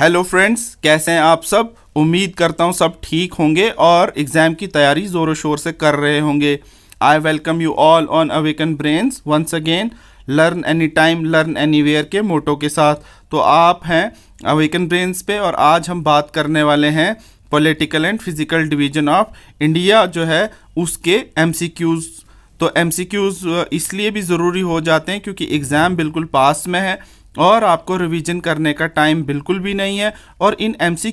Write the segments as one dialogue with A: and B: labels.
A: Hello friends कैसे हैं आप सब उम्मीद करता हूं सब ठीक होंगे और एग्ज़ाम की तैयारी ज़ोरों शोर से कर रहे होंगे I welcome you all on awaken brains once again learn any time learn anywhere के मोटो के साथ तो आप हैं अवेकन ब्रेन्स पे और आज हम बात करने वाले हैं political and physical division of India जो है उसके एम तो एम इसलिए भी ज़रूरी हो जाते हैं क्योंकि एग्ज़ाम बिल्कुल पास में है और आपको रिवीजन करने का टाइम बिल्कुल भी नहीं है और इन एम से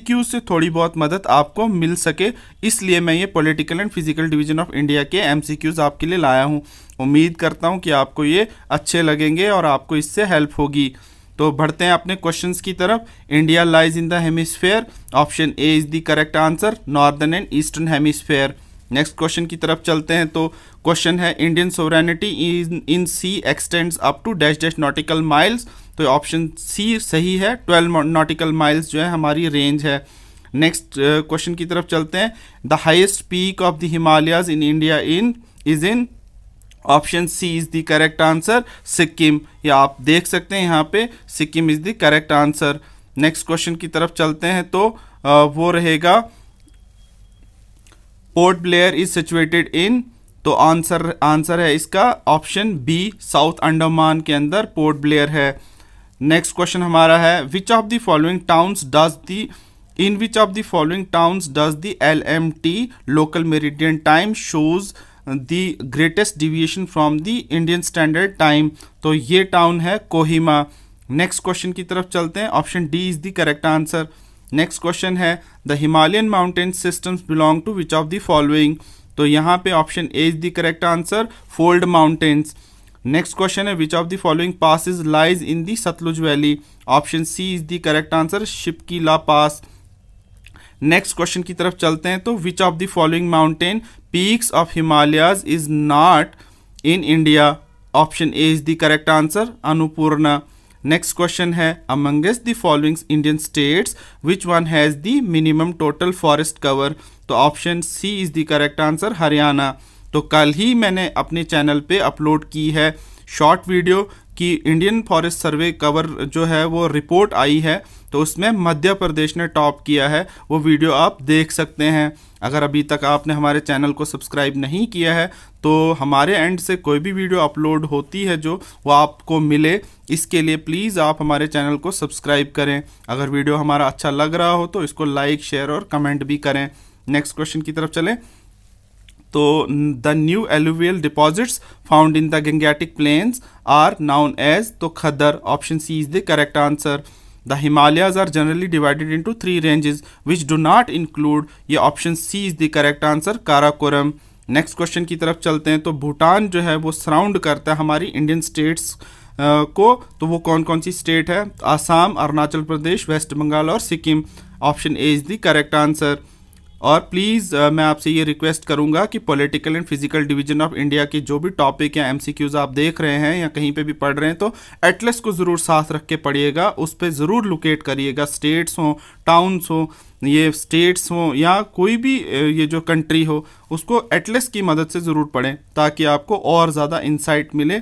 A: थोड़ी बहुत मदद आपको मिल सके इसलिए मैं ये political and physical division of India के एम आपके लिए लाया हूँ उम्मीद करता हूँ कि आपको ये अच्छे लगेंगे और आपको इससे हेल्प होगी तो बढ़ते हैं अपने क्वेश्चंस की तरफ India lies in the hemisphere option A is the correct answer northern and eastern hemisphere next question की तरफ चलते हैं तो क्वेश्चन है Indian sovereignty in sea extends up to dash dash nautical miles तो ऑप्शन सी सही है twelve nautical miles जो है हमारी रेंज है नेक्स्ट क्वेश्चन की तरफ चलते हैं the highest peak of the Himalayas in India in is in option C is the correct answer Sikkim या आप देख सकते हैं यहाँ पे Sikkim is the correct answer next question की तरफ चलते हैं तो uh, वो रहेगा Port Blair is situated in तो आंसर आंसर है इसका ऑप्शन बी साउथ अंडमान के अंदर पोर्ट ब्लेयर है नेक्स्ट क्वेश्चन हमारा है which of the following towns does the in which of the following towns does the L M T local meridian time shows the greatest deviation from the Indian standard time तो ये town है Kohima next question की तरफ चलते हैं option D is the correct answer next question है the Himalayan mountain systems belong to which of the following तो यहाँ पे option A is the correct answer fold mountains next question है which of the following is lies in the Sutlej valley option C is the correct answer Shipki La pass next question की तरफ चलते हैं तो which of the following mountain peaks of Himalayas is not in India option A is the correct answer Annapurna next question है amongst the following Indian states which one has the minimum total forest cover तो option C is the correct answer Haryana तो कल ही मैंने अपने channel पे upload की है short video कि इंडियन फॉरेस्ट सर्वे कवर जो है वो रिपोर्ट आई है तो उसमें मध्य प्रदेश ने टॉप किया है वो वीडियो आप देख सकते हैं अगर अभी तक आपने हमारे चैनल को सब्सक्राइब नहीं किया है तो हमारे एंड से कोई भी वीडियो अपलोड होती है जो वो आपको मिले इसके लिए प्लीज़ आप हमारे चैनल को सब्सक्राइब करें अगर वीडियो हमारा अच्छा लग रहा हो तो इसको लाइक शेयर और कमेंट भी करें नेक्स्ट क्वेश्चन की तरफ चलें तो the new alluvial deposits found in the Gangetic plains are known as तो khadar option C is the correct answer The Himalayas are generally divided into three ranges which do not include ये option C is the correct answer Karakoram. Next question की तरफ चलते हैं तो भूटान जो है वो सराउंड करता है हमारी इंडियन स्टेट्स को तो वो कौन कौन सी स्टेट है आसाम अरुणाचल प्रदेश वेस्ट बंगाल और Sikkim option A is the correct answer और प्लीज़ uh, मैं आपसे ये रिक्वेस्ट करूँगा कि political and physical division of India के जो भी टॉपिक या एमसीक्यूज आप देख रहे हैं या कहीं पे भी पढ़ रहे हैं तो एटलस को ज़रूर साथ रख के पढ़िएगा उस पर ज़रूर लोकेट करिएगा स्टेट्स हों टाउन्स हों ये स्टेट्स हों या कोई भी uh, ये जो कंट्री हो उसको एटलस की मदद से ज़रूर पढ़ें ताकि आपको और ज़्यादा इंसाइट मिले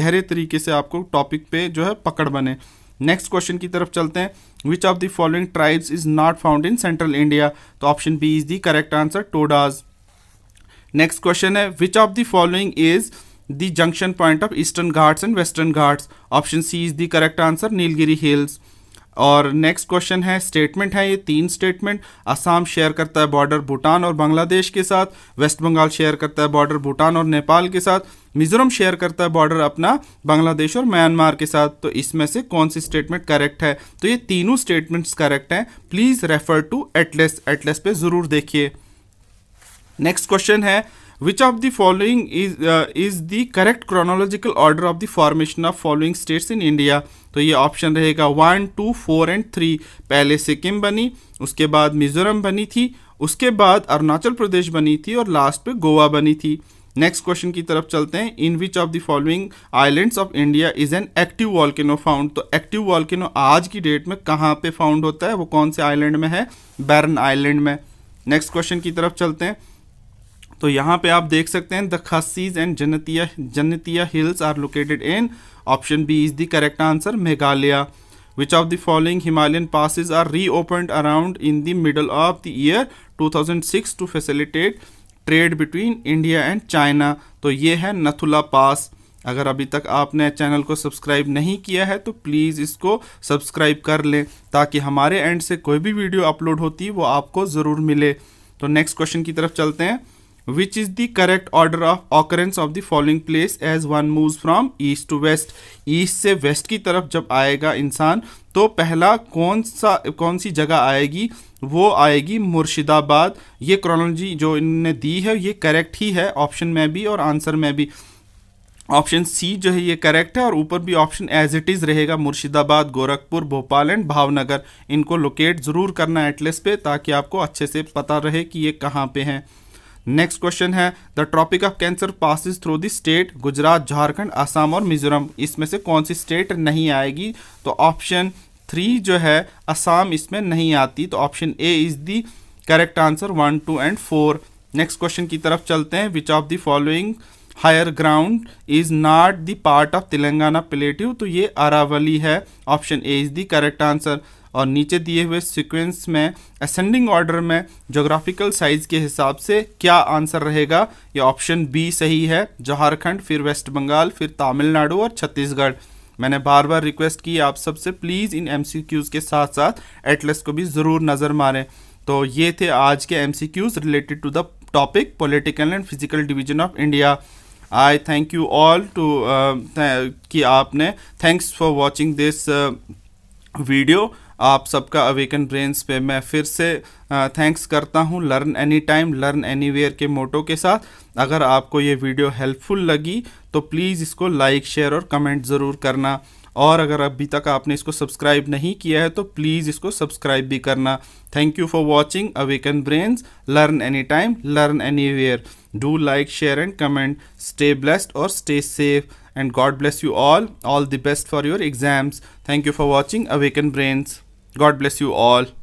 A: गहरे तरीके से आपको टॉपिक पे जो है पकड़ बने नेक्स्ट क्वेश्चन की तरफ चलते हैं which of the following tribes is not found in central India तो option B is the correct answer Todas next question है which of the following is the junction point of eastern ghats and western ghats option C is the correct answer Nilgiri hills और next question है statement है ये तीन statement Assam share करता है border Bhutan और बांग्लादेश के साथ वेस्ट बंगाल शेयर करता है बॉर्डर भूटान और नेपाल के साथ मिजोरम शेयर करता है बॉर्डर अपना बांग्लादेश और म्यांमार के साथ तो इसमें से कौन सी स्टेटमेंट करेक्ट है तो ये तीनों स्टेटमेंट्स करेक्ट हैं please refer to atlas atlas पे ज़रूर देखिए नेक्स्ट क्वेश्चन है which of the following is the correct chronological order of the formation of following states in India तो ये ऑप्शन रहेगा one two four and three पहले सिक्किम बनी उसके बाद मिजोरम बनी थी उसके बाद अरुणाचल प्रदेश बनी थी और लास्ट पे गोवा बनी थी नेक्स्ट क्वेश्चन की तरफ चलते हैं in which of the following islands of India is an active volcano found तो एक्टिव वॉल्केनो आज की डेट में कहाँ पे फाउंड होता है वो कौन से आइलैंड में है बैरन आइलैंड में नेक्स्ट क्वेश्चन की तरफ चलते हैं तो यहाँ पे आप देख सकते हैं the Khasis and Jaintia Jaintia hills are located in option B is the correct answer Meghalaya which of passes are reopen around in the middle of the year two thousand 2006 to facilitate trade between India and China तो ये है नथुला पास अगर अभी तक आपने channel को subscribe नहीं किया है तो प्लीज़ इसको सब्सक्राइब कर लें ताकि हमारे एंड से कोई भी वीडियो अपलोड होती वो आपको ज़रूर मिले तो नेक्स्ट क्वेश्चन की तरफ चलते हैं which is the correct order of occurrence of the following place as one move from east to west east से वेस्ट की तरफ जब आएगा इंसान तो पहला कौन सा कौन सी जगह आएगी वो आएगी मुर्शिदाबाद ये क्रोनोलॉजी जो इनने दी है ये करेक्ट ही है ऑप्शन में भी और आंसर में भी ऑप्शन सी जो है ये करेक्ट है और ऊपर भी ऑप्शन एज इट इज़ रहेगा मुर्शिदाबाद गोरखपुर भोपाल एंड भावनगर इनको लोकेट ज़रूर करना एटलेस पे ताकि आपको अच्छे से पता रहे कि ये कहाँ पे हैं नेक्स्ट क्वेश्चन है the tropic of cancer passes through the state Gujarat Jharkhand Assam और मिजोरम इसमें से कौन सी स्टेट नहीं आएगी तो ऑप्शन थ्री जो है असम इसमें नहीं आती तो option A is the correct answer one two and four next question की तरफ चलते हैं which of the following higher ground is not the part of Telangana plateau तो ये अरावली है option A is the correct answer और नीचे दिए हुए सीक्वेंस में असेंडिंग ऑर्डर में जोग्राफिकल साइज़ के हिसाब से क्या आंसर रहेगा ये ऑप्शन बी सही है झारखंड फिर वेस्ट बंगाल फिर तमिलनाडु और छत्तीसगढ़ मैंने बार बार रिक्वेस्ट की आप सबसे प्लीज़ इन एम के साथ साथ एटलस को भी ज़रूर नज़र मारें तो ये थे आज के aim related to the topic political and physical division of India I thank you all to कि आपने thanks for watching this video आप सबका अवेकन ब्रेन्स पे मैं फिर से थैंक्स करता हूँ learn any time learn any के मोटो के साथ अगर आपको ये वीडियो हेल्पफुल लगी तो प्लीज़ इसको लाइक शेयर और कमेंट ज़रूर करना और अगर अभी तक आपने इसको सब्सक्राइब नहीं किया है तो प्लीज़ इसको सब्सक्राइब भी करना thank you for watching Awaken Brains learn any time learn anywhere do like share and comment stay blessed और stay safe and God bless you all all the best for your exams thank you for watching Awaken Brains God bless you all.